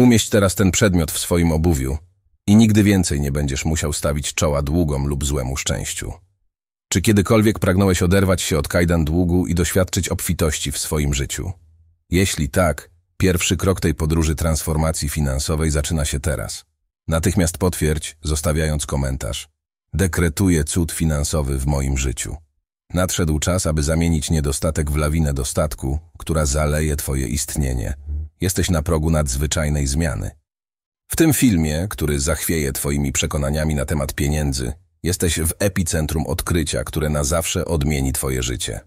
Umieść teraz ten przedmiot w swoim obuwiu i nigdy więcej nie będziesz musiał stawić czoła długom lub złemu szczęściu. Czy kiedykolwiek pragnąłeś oderwać się od kajdan długu i doświadczyć obfitości w swoim życiu? Jeśli tak, pierwszy krok tej podróży transformacji finansowej zaczyna się teraz. Natychmiast potwierdź, zostawiając komentarz. Dekretuję cud finansowy w moim życiu. Nadszedł czas, aby zamienić niedostatek w lawinę dostatku, która zaleje Twoje istnienie – Jesteś na progu nadzwyczajnej zmiany. W tym filmie, który zachwieje Twoimi przekonaniami na temat pieniędzy, jesteś w epicentrum odkrycia, które na zawsze odmieni Twoje życie.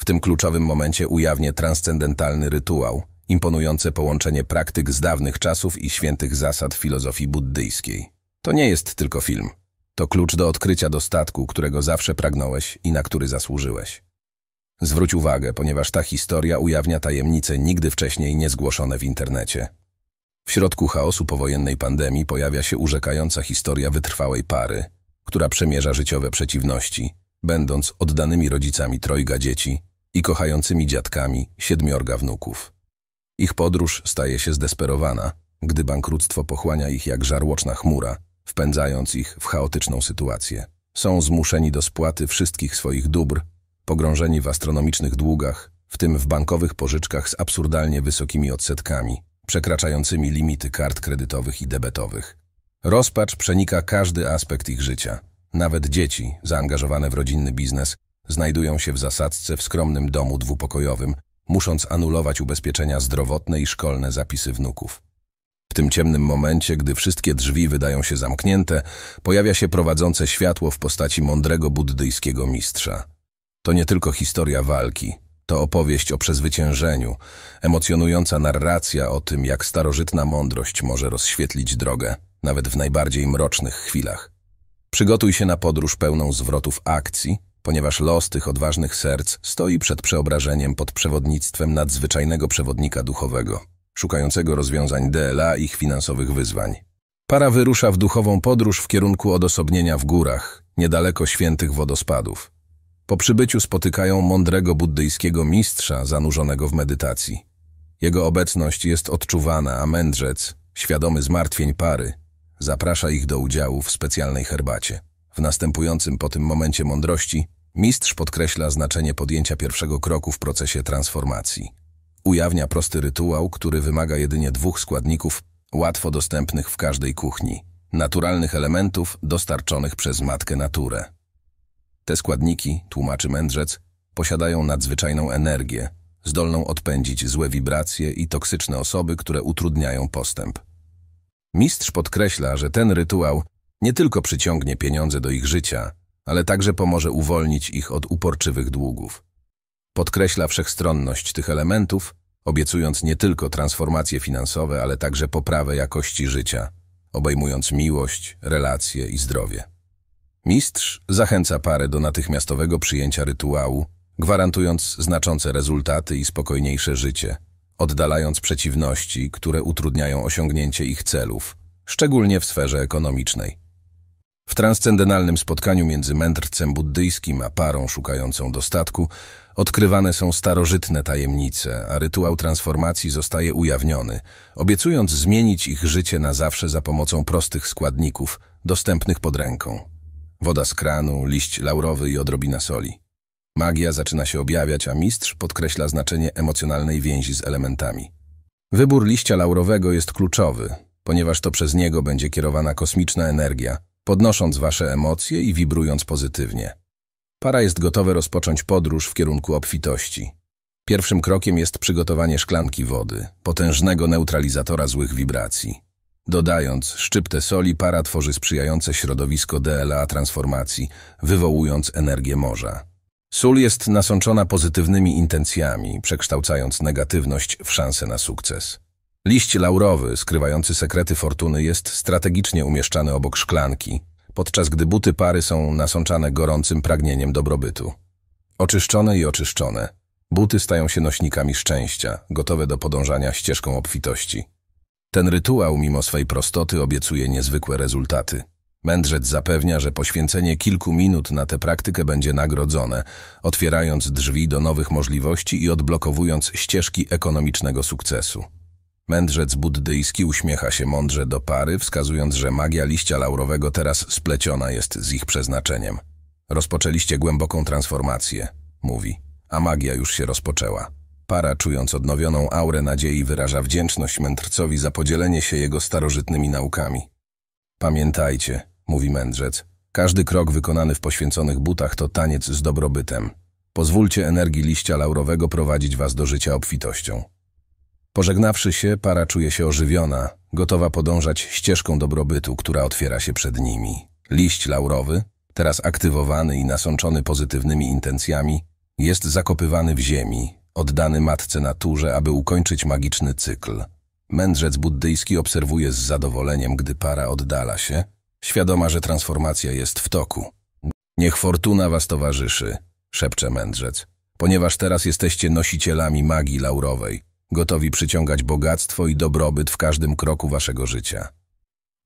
W tym kluczowym momencie ujawnię transcendentalny rytuał, imponujące połączenie praktyk z dawnych czasów i świętych zasad filozofii buddyjskiej. To nie jest tylko film. To klucz do odkrycia dostatku, którego zawsze pragnąłeś i na który zasłużyłeś. Zwróć uwagę, ponieważ ta historia ujawnia tajemnice nigdy wcześniej niezgłoszone w internecie. W środku chaosu powojennej pandemii pojawia się urzekająca historia wytrwałej pary, która przemierza życiowe przeciwności, będąc oddanymi rodzicami trojga dzieci i kochającymi dziadkami siedmiorga wnuków. Ich podróż staje się zdesperowana, gdy bankructwo pochłania ich jak żarłoczna chmura, wpędzając ich w chaotyczną sytuację. Są zmuszeni do spłaty wszystkich swoich dóbr pogrążeni w astronomicznych długach, w tym w bankowych pożyczkach z absurdalnie wysokimi odsetkami, przekraczającymi limity kart kredytowych i debetowych. Rozpacz przenika każdy aspekt ich życia. Nawet dzieci, zaangażowane w rodzinny biznes, znajdują się w zasadzce w skromnym domu dwupokojowym, musząc anulować ubezpieczenia zdrowotne i szkolne zapisy wnuków. W tym ciemnym momencie, gdy wszystkie drzwi wydają się zamknięte, pojawia się prowadzące światło w postaci mądrego buddyjskiego mistrza – to nie tylko historia walki, to opowieść o przezwyciężeniu, emocjonująca narracja o tym, jak starożytna mądrość może rozświetlić drogę, nawet w najbardziej mrocznych chwilach. Przygotuj się na podróż pełną zwrotów akcji, ponieważ los tych odważnych serc stoi przed przeobrażeniem pod przewodnictwem nadzwyczajnego przewodnika duchowego, szukającego rozwiązań DLA ich finansowych wyzwań. Para wyrusza w duchową podróż w kierunku odosobnienia w górach, niedaleko świętych wodospadów. Po przybyciu spotykają mądrego buddyjskiego mistrza zanurzonego w medytacji. Jego obecność jest odczuwana, a mędrzec, świadomy zmartwień pary, zaprasza ich do udziału w specjalnej herbacie. W następującym po tym momencie mądrości mistrz podkreśla znaczenie podjęcia pierwszego kroku w procesie transformacji. Ujawnia prosty rytuał, który wymaga jedynie dwóch składników łatwo dostępnych w każdej kuchni, naturalnych elementów dostarczonych przez matkę naturę. Te składniki, tłumaczy mędrzec, posiadają nadzwyczajną energię, zdolną odpędzić złe wibracje i toksyczne osoby, które utrudniają postęp. Mistrz podkreśla, że ten rytuał nie tylko przyciągnie pieniądze do ich życia, ale także pomoże uwolnić ich od uporczywych długów. Podkreśla wszechstronność tych elementów, obiecując nie tylko transformacje finansowe, ale także poprawę jakości życia, obejmując miłość, relacje i zdrowie. Mistrz zachęca parę do natychmiastowego przyjęcia rytuału, gwarantując znaczące rezultaty i spokojniejsze życie, oddalając przeciwności, które utrudniają osiągnięcie ich celów, szczególnie w sferze ekonomicznej. W transcendenalnym spotkaniu między mędrcem buddyjskim a parą szukającą dostatku odkrywane są starożytne tajemnice, a rytuał transformacji zostaje ujawniony, obiecując zmienić ich życie na zawsze za pomocą prostych składników dostępnych pod ręką. Woda z kranu, liść laurowy i odrobina soli. Magia zaczyna się objawiać, a mistrz podkreśla znaczenie emocjonalnej więzi z elementami. Wybór liścia laurowego jest kluczowy, ponieważ to przez niego będzie kierowana kosmiczna energia, podnosząc wasze emocje i wibrując pozytywnie. Para jest gotowe rozpocząć podróż w kierunku obfitości. Pierwszym krokiem jest przygotowanie szklanki wody, potężnego neutralizatora złych wibracji. Dodając szczyptę soli, para tworzy sprzyjające środowisko DLA transformacji, wywołując energię morza. Sól jest nasączona pozytywnymi intencjami, przekształcając negatywność w szansę na sukces. Liść laurowy, skrywający sekrety fortuny, jest strategicznie umieszczany obok szklanki, podczas gdy buty pary są nasączane gorącym pragnieniem dobrobytu. Oczyszczone i oczyszczone, buty stają się nośnikami szczęścia, gotowe do podążania ścieżką obfitości. Ten rytuał, mimo swej prostoty, obiecuje niezwykłe rezultaty. Mędrzec zapewnia, że poświęcenie kilku minut na tę praktykę będzie nagrodzone, otwierając drzwi do nowych możliwości i odblokowując ścieżki ekonomicznego sukcesu. Mędrzec buddyjski uśmiecha się mądrze do pary, wskazując, że magia liścia laurowego teraz spleciona jest z ich przeznaczeniem. Rozpoczęliście głęboką transformację, mówi, a magia już się rozpoczęła. Para, czując odnowioną aurę nadziei, wyraża wdzięczność mędrcowi za podzielenie się jego starożytnymi naukami. Pamiętajcie, mówi mędrzec, każdy krok wykonany w poświęconych butach to taniec z dobrobytem. Pozwólcie energii liścia laurowego prowadzić was do życia obfitością. Pożegnawszy się, para czuje się ożywiona, gotowa podążać ścieżką dobrobytu, która otwiera się przed nimi. Liść laurowy, teraz aktywowany i nasączony pozytywnymi intencjami, jest zakopywany w ziemi, oddany matce naturze, aby ukończyć magiczny cykl. Mędrzec buddyjski obserwuje z zadowoleniem, gdy para oddala się, świadoma, że transformacja jest w toku. Niech fortuna was towarzyszy, szepcze mędrzec, ponieważ teraz jesteście nosicielami magii laurowej, gotowi przyciągać bogactwo i dobrobyt w każdym kroku waszego życia.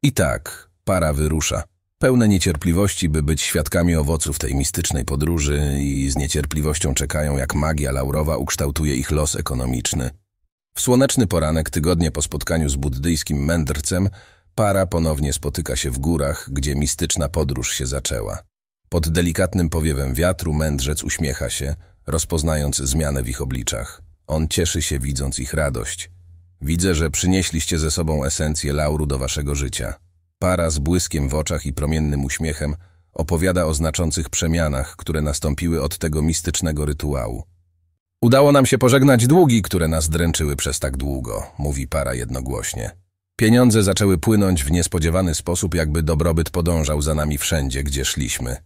I tak, para wyrusza, pełne niecierpliwości, by być świadkami owoców tej mistycznej podróży i z niecierpliwością czekają, jak magia laurowa ukształtuje ich los ekonomiczny. W słoneczny poranek, tygodnie po spotkaniu z buddyjskim mędrcem, para ponownie spotyka się w górach, gdzie mistyczna podróż się zaczęła. Pod delikatnym powiewem wiatru mędrzec uśmiecha się, rozpoznając zmianę w ich obliczach. On cieszy się, widząc ich radość. Widzę, że przynieśliście ze sobą esencję lauru do waszego życia. Para z błyskiem w oczach i promiennym uśmiechem opowiada o znaczących przemianach, które nastąpiły od tego mistycznego rytuału. Udało nam się pożegnać długi, które nas dręczyły przez tak długo, mówi para jednogłośnie. Pieniądze zaczęły płynąć w niespodziewany sposób, jakby dobrobyt podążał za nami wszędzie, gdzie szliśmy.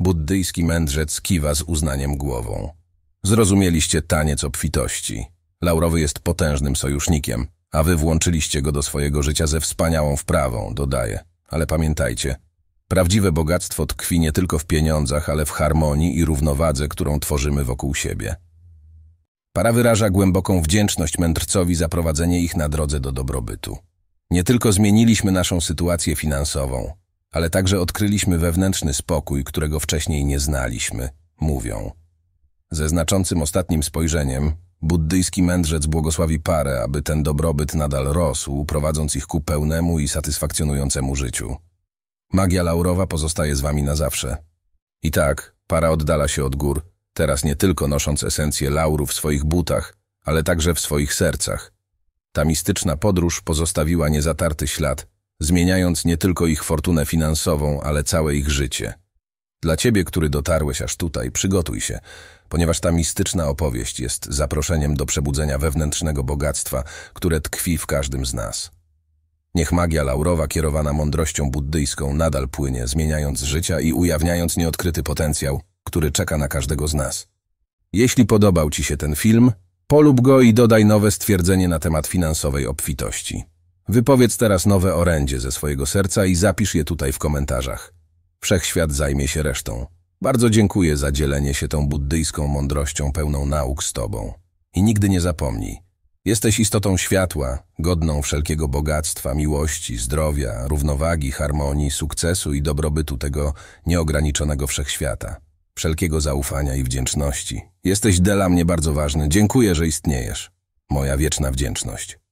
Buddyjski mędrzec kiwa z uznaniem głową. Zrozumieliście taniec obfitości. Laurowy jest potężnym sojusznikiem. A wy włączyliście go do swojego życia ze wspaniałą wprawą, dodaje. Ale pamiętajcie, prawdziwe bogactwo tkwi nie tylko w pieniądzach, ale w harmonii i równowadze, którą tworzymy wokół siebie. Para wyraża głęboką wdzięczność mędrcowi za prowadzenie ich na drodze do dobrobytu. Nie tylko zmieniliśmy naszą sytuację finansową, ale także odkryliśmy wewnętrzny spokój, którego wcześniej nie znaliśmy, mówią. Ze znaczącym ostatnim spojrzeniem Buddyjski mędrzec błogosławi parę, aby ten dobrobyt nadal rosł, prowadząc ich ku pełnemu i satysfakcjonującemu życiu. Magia laurowa pozostaje z wami na zawsze. I tak, para oddala się od gór, teraz nie tylko nosząc esencję lauru w swoich butach, ale także w swoich sercach. Ta mistyczna podróż pozostawiła niezatarty ślad, zmieniając nie tylko ich fortunę finansową, ale całe ich życie. Dla ciebie, który dotarłeś aż tutaj, przygotuj się, ponieważ ta mistyczna opowieść jest zaproszeniem do przebudzenia wewnętrznego bogactwa, które tkwi w każdym z nas. Niech magia laurowa kierowana mądrością buddyjską nadal płynie, zmieniając życia i ujawniając nieodkryty potencjał, który czeka na każdego z nas. Jeśli podobał Ci się ten film, polub go i dodaj nowe stwierdzenie na temat finansowej obfitości. Wypowiedz teraz nowe orędzie ze swojego serca i zapisz je tutaj w komentarzach. Wszechświat zajmie się resztą. Bardzo dziękuję za dzielenie się tą buddyjską mądrością pełną nauk z Tobą. I nigdy nie zapomnij. Jesteś istotą światła, godną wszelkiego bogactwa, miłości, zdrowia, równowagi, harmonii, sukcesu i dobrobytu tego nieograniczonego wszechświata. Wszelkiego zaufania i wdzięczności. Jesteś dla mnie bardzo ważny. Dziękuję, że istniejesz. Moja wieczna wdzięczność.